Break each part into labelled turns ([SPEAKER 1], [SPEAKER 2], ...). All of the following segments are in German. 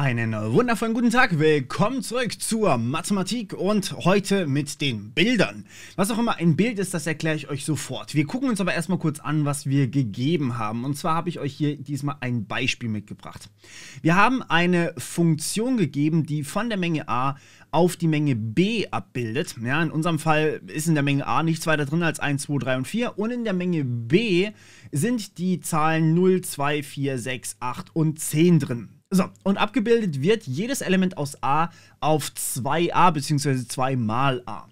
[SPEAKER 1] Einen wundervollen guten Tag, willkommen zurück zur Mathematik und heute mit den Bildern. Was auch immer ein Bild ist, das erkläre ich euch sofort. Wir gucken uns aber erstmal kurz an, was wir gegeben haben. Und zwar habe ich euch hier diesmal ein Beispiel mitgebracht. Wir haben eine Funktion gegeben, die von der Menge a auf die Menge b abbildet. Ja, in unserem Fall ist in der Menge a nichts weiter drin als 1, 2, 3 und 4. Und in der Menge b sind die Zahlen 0, 2, 4, 6, 8 und 10 drin. So, und abgebildet wird jedes Element aus A auf 2a bzw. 2 mal a.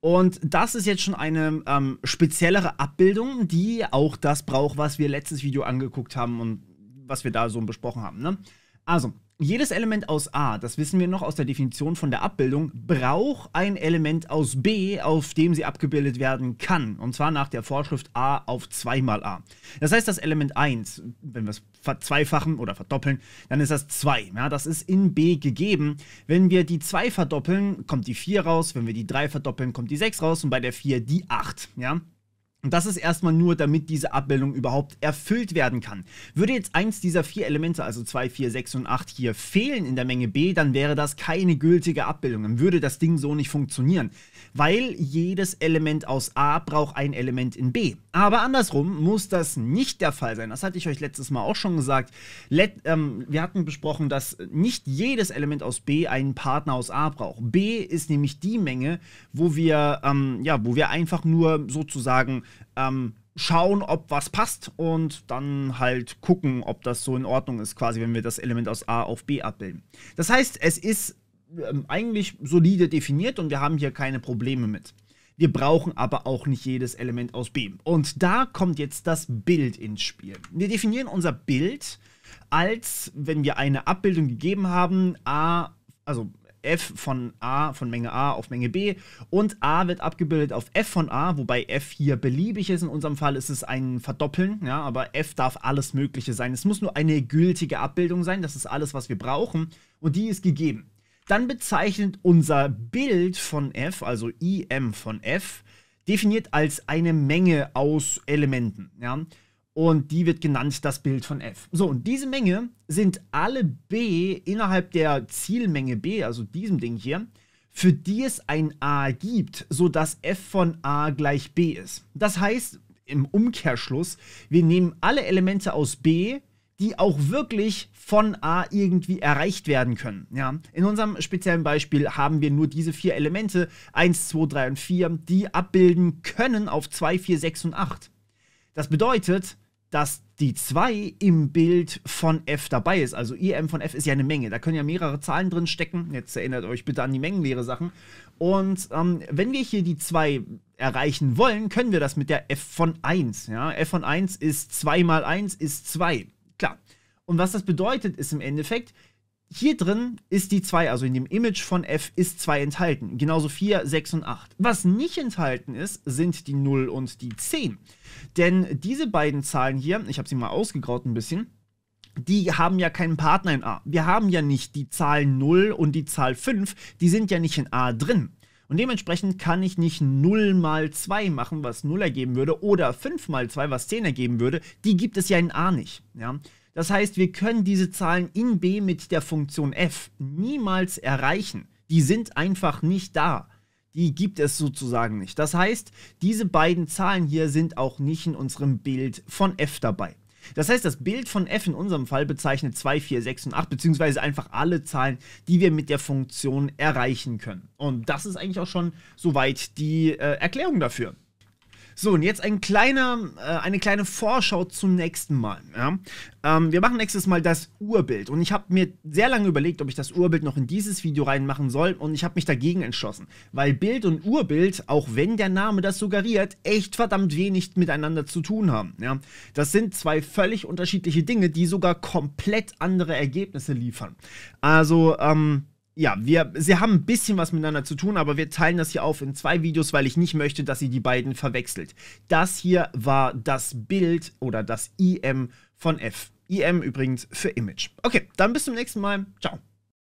[SPEAKER 1] Und das ist jetzt schon eine ähm, speziellere Abbildung, die auch das braucht, was wir letztes Video angeguckt haben und was wir da so besprochen haben. Ne? Also, jedes Element aus A, das wissen wir noch aus der Definition von der Abbildung, braucht ein Element aus B, auf dem sie abgebildet werden kann. Und zwar nach der Vorschrift A auf 2 mal A. Das heißt, das Element 1, wenn wir es verzweifachen oder verdoppeln, dann ist das 2. Ja, das ist in B gegeben. Wenn wir die 2 verdoppeln, kommt die 4 raus. Wenn wir die 3 verdoppeln, kommt die 6 raus. Und bei der 4 die 8. Ja? Und das ist erstmal nur, damit diese Abbildung überhaupt erfüllt werden kann. Würde jetzt eins dieser vier Elemente, also 2, 4, 6 und 8 hier fehlen in der Menge B, dann wäre das keine gültige Abbildung. Dann würde das Ding so nicht funktionieren. Weil jedes Element aus A braucht ein Element in B. Aber andersrum muss das nicht der Fall sein. Das hatte ich euch letztes Mal auch schon gesagt. Let, ähm, wir hatten besprochen, dass nicht jedes Element aus B einen Partner aus A braucht. B ist nämlich die Menge, wo wir, ähm, ja, wo wir einfach nur sozusagen ähm, schauen, ob was passt und dann halt gucken, ob das so in Ordnung ist, quasi, wenn wir das Element aus A auf B abbilden. Das heißt, es ist ähm, eigentlich solide definiert und wir haben hier keine Probleme mit. Wir brauchen aber auch nicht jedes Element aus B. Und da kommt jetzt das Bild ins Spiel. Wir definieren unser Bild als, wenn wir eine Abbildung gegeben haben, A, also f von a von Menge a auf Menge b und a wird abgebildet auf f von a, wobei f hier beliebig ist. In unserem Fall ist es ein Verdoppeln, ja, aber f darf alles Mögliche sein. Es muss nur eine gültige Abbildung sein, das ist alles, was wir brauchen und die ist gegeben. Dann bezeichnet unser Bild von f, also im von f, definiert als eine Menge aus Elementen. Ja und die wird genannt das Bild von f. So, und diese Menge sind alle b innerhalb der Zielmenge b, also diesem Ding hier, für die es ein a gibt, sodass f von a gleich b ist. Das heißt, im Umkehrschluss, wir nehmen alle Elemente aus b, die auch wirklich von A irgendwie erreicht werden können. Ja? In unserem speziellen Beispiel haben wir nur diese vier Elemente, 1, 2, 3 und 4, die abbilden können auf 2, 4, 6 und 8. Das bedeutet, dass die 2 im Bild von F dabei ist. Also IM von F ist ja eine Menge. Da können ja mehrere Zahlen drin stecken. Jetzt erinnert euch bitte an die Mengenlehre Sachen. Und ähm, wenn wir hier die 2 erreichen wollen, können wir das mit der F von 1. Ja? F von 1 ist 2 mal 1 ist 2. Klar. Und was das bedeutet, ist im Endeffekt, hier drin ist die 2, also in dem Image von f ist 2 enthalten, genauso 4, 6 und 8. Was nicht enthalten ist, sind die 0 und die 10. Denn diese beiden Zahlen hier, ich habe sie mal ausgegraut ein bisschen, die haben ja keinen Partner in A. Wir haben ja nicht die Zahl 0 und die Zahl 5, die sind ja nicht in A drin. Und dementsprechend kann ich nicht 0 mal 2 machen, was 0 ergeben würde, oder 5 mal 2, was 10 ergeben würde. Die gibt es ja in A nicht. Ja? Das heißt, wir können diese Zahlen in B mit der Funktion f niemals erreichen. Die sind einfach nicht da. Die gibt es sozusagen nicht. Das heißt, diese beiden Zahlen hier sind auch nicht in unserem Bild von f dabei. Das heißt, das Bild von f in unserem Fall bezeichnet 2, 4, 6 und 8, beziehungsweise einfach alle Zahlen, die wir mit der Funktion erreichen können. Und das ist eigentlich auch schon soweit die äh, Erklärung dafür. So, und jetzt ein kleiner, äh, eine kleine Vorschau zum nächsten Mal. Ja? Ähm, wir machen nächstes Mal das Urbild. Und ich habe mir sehr lange überlegt, ob ich das Urbild noch in dieses Video reinmachen soll. Und ich habe mich dagegen entschlossen. Weil Bild und Urbild, auch wenn der Name das suggeriert, echt verdammt wenig miteinander zu tun haben. Ja? Das sind zwei völlig unterschiedliche Dinge, die sogar komplett andere Ergebnisse liefern. Also, ähm, ja, wir, sie haben ein bisschen was miteinander zu tun, aber wir teilen das hier auf in zwei Videos, weil ich nicht möchte, dass sie die beiden verwechselt. Das hier war das Bild oder das IM von F. IM übrigens für Image. Okay, dann bis zum nächsten Mal. Ciao.